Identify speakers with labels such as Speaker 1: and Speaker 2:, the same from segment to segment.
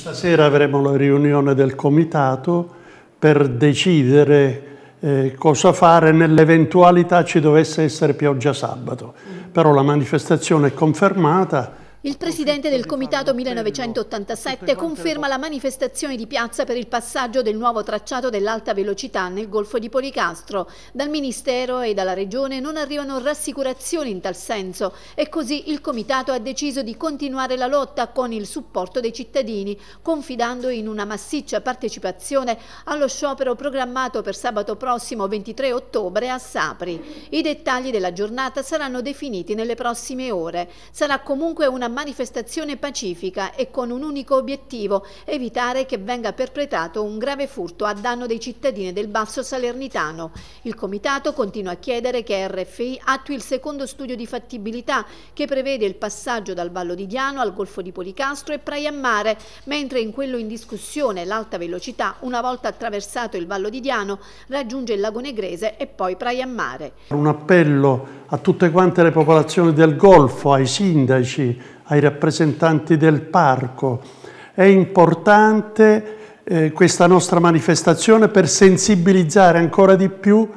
Speaker 1: Stasera avremo la riunione del comitato per decidere eh, cosa fare nell'eventualità ci dovesse essere pioggia sabato. Però la manifestazione è confermata
Speaker 2: il presidente del Comitato 1987 conferma la manifestazione di piazza per il passaggio del nuovo tracciato dell'alta velocità nel Golfo di Policastro. Dal Ministero e dalla Regione non arrivano rassicurazioni in tal senso e così il Comitato ha deciso di continuare la lotta con il supporto dei cittadini, confidando in una massiccia partecipazione allo sciopero programmato per sabato prossimo 23 ottobre a Sapri. I dettagli della giornata saranno definiti nelle prossime ore. Sarà comunque una manifestazione pacifica e con un unico obiettivo, evitare che venga perpetrato un grave furto a danno dei cittadini del Basso Salernitano. Il Comitato continua a chiedere che RFI attui il secondo studio di fattibilità che prevede il passaggio dal Vallo di Diano al Golfo di Policastro e Praia Mare, mentre in quello in discussione l'alta velocità, una volta attraversato il Vallo di Diano, raggiunge il Lago Negrese e poi Praia Mare.
Speaker 1: Un appello a tutte quante le popolazioni del Golfo, ai sindaci, ai rappresentanti del parco. È importante eh, questa nostra manifestazione per sensibilizzare ancora di più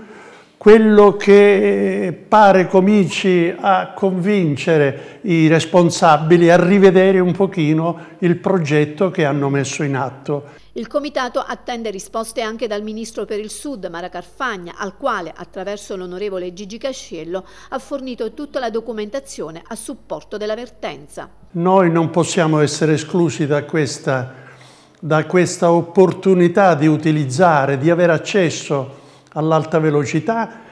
Speaker 1: quello che pare cominci a convincere i responsabili a rivedere un pochino il progetto che hanno messo in atto.
Speaker 2: Il Comitato attende risposte anche dal Ministro per il Sud, Mara Carfagna, al quale, attraverso l'onorevole Gigi Casciello, ha fornito tutta la documentazione a supporto dell'avvertenza.
Speaker 1: Noi non possiamo essere esclusi da questa, da questa opportunità di utilizzare, di avere accesso all'alta velocità